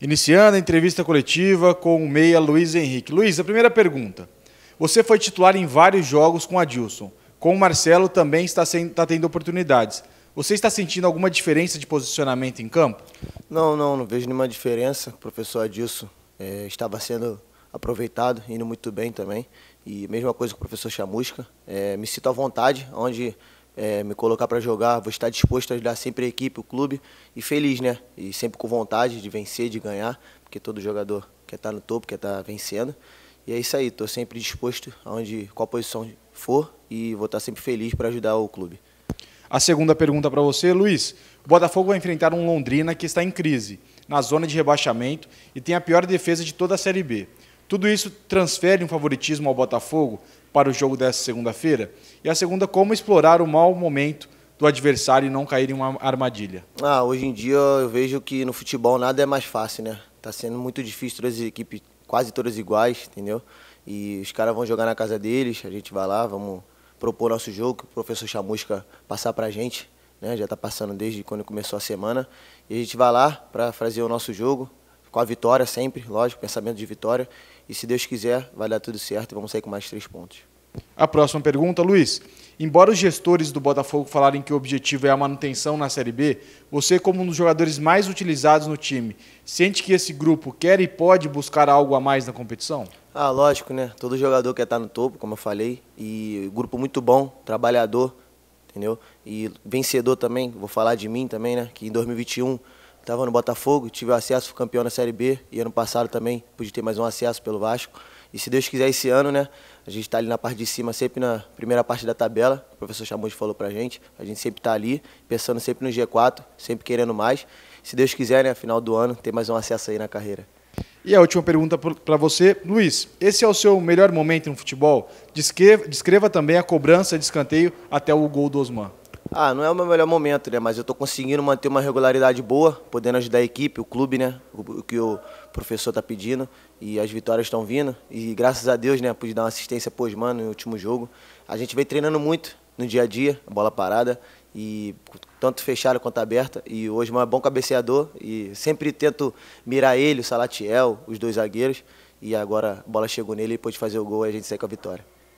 Iniciando a entrevista coletiva com o meia Luiz Henrique. Luiz, a primeira pergunta. Você foi titular em vários jogos com Adilson. Com o Marcelo também está, sem, está tendo oportunidades. Você está sentindo alguma diferença de posicionamento em campo? Não, não, não vejo nenhuma diferença. O professor Adilson é, estava sendo aproveitado, indo muito bem também. E mesma coisa com o professor Chamusca. É, me sinto à vontade, onde é, me colocar para jogar, vou estar disposto a ajudar sempre a equipe, o clube e feliz, né? E sempre com vontade de vencer, de ganhar, porque todo jogador quer estar no topo, quer estar vencendo. E é isso aí, estou sempre disposto aonde qual posição for e vou estar sempre feliz para ajudar o clube. A segunda pergunta para você, Luiz. O Botafogo vai enfrentar um Londrina que está em crise, na zona de rebaixamento e tem a pior defesa de toda a Série B. Tudo isso transfere um favoritismo ao Botafogo para o jogo dessa segunda-feira. E a segunda, como explorar o mau momento do adversário e não cair em uma armadilha. Ah, hoje em dia eu vejo que no futebol nada é mais fácil, né? Tá sendo muito difícil todas as equipes, quase todas iguais, entendeu? E os caras vão jogar na casa deles, a gente vai lá, vamos propor nosso jogo, que o professor Chamusca passar pra gente, né? Já tá passando desde quando começou a semana. E a gente vai lá para fazer o nosso jogo, com a vitória sempre, lógico, pensamento de vitória. E se Deus quiser, vai dar tudo certo e vamos sair com mais três pontos. A próxima pergunta, Luiz. Embora os gestores do Botafogo falarem que o objetivo é a manutenção na Série B, você, como um dos jogadores mais utilizados no time, sente que esse grupo quer e pode buscar algo a mais na competição? Ah, lógico, né? Todo jogador quer estar no topo, como eu falei. E grupo muito bom, trabalhador, entendeu? E vencedor também, vou falar de mim também, né? Que em 2021 estava no Botafogo, tive o acesso, fui campeão na Série B e ano passado também pude ter mais um acesso pelo Vasco. E se Deus quiser, esse ano, né? A gente está ali na parte de cima, sempre na primeira parte da tabela. O professor Chamus falou para a gente. A gente sempre está ali, pensando sempre no G4, sempre querendo mais. Se Deus quiser, né? Final do ano, ter mais um acesso aí na carreira. E a última pergunta para você, Luiz. Esse é o seu melhor momento no futebol? Descreva, descreva também a cobrança de escanteio até o gol do Osman. Ah, não é o meu melhor momento, né? Mas eu estou conseguindo manter uma regularidade boa, podendo ajudar a equipe, o clube, né? O, que o professor está pedindo e as vitórias estão vindo. E graças a Deus, né? Pude dar uma assistência pós mano no último jogo. A gente vem treinando muito no dia a dia, bola parada e tanto fechada quanto aberta. E hoje é bom cabeceador e sempre tento mirar ele, o Salatiel, os dois zagueiros. E agora a bola chegou nele e pôde fazer o gol e a gente sai com a vitória.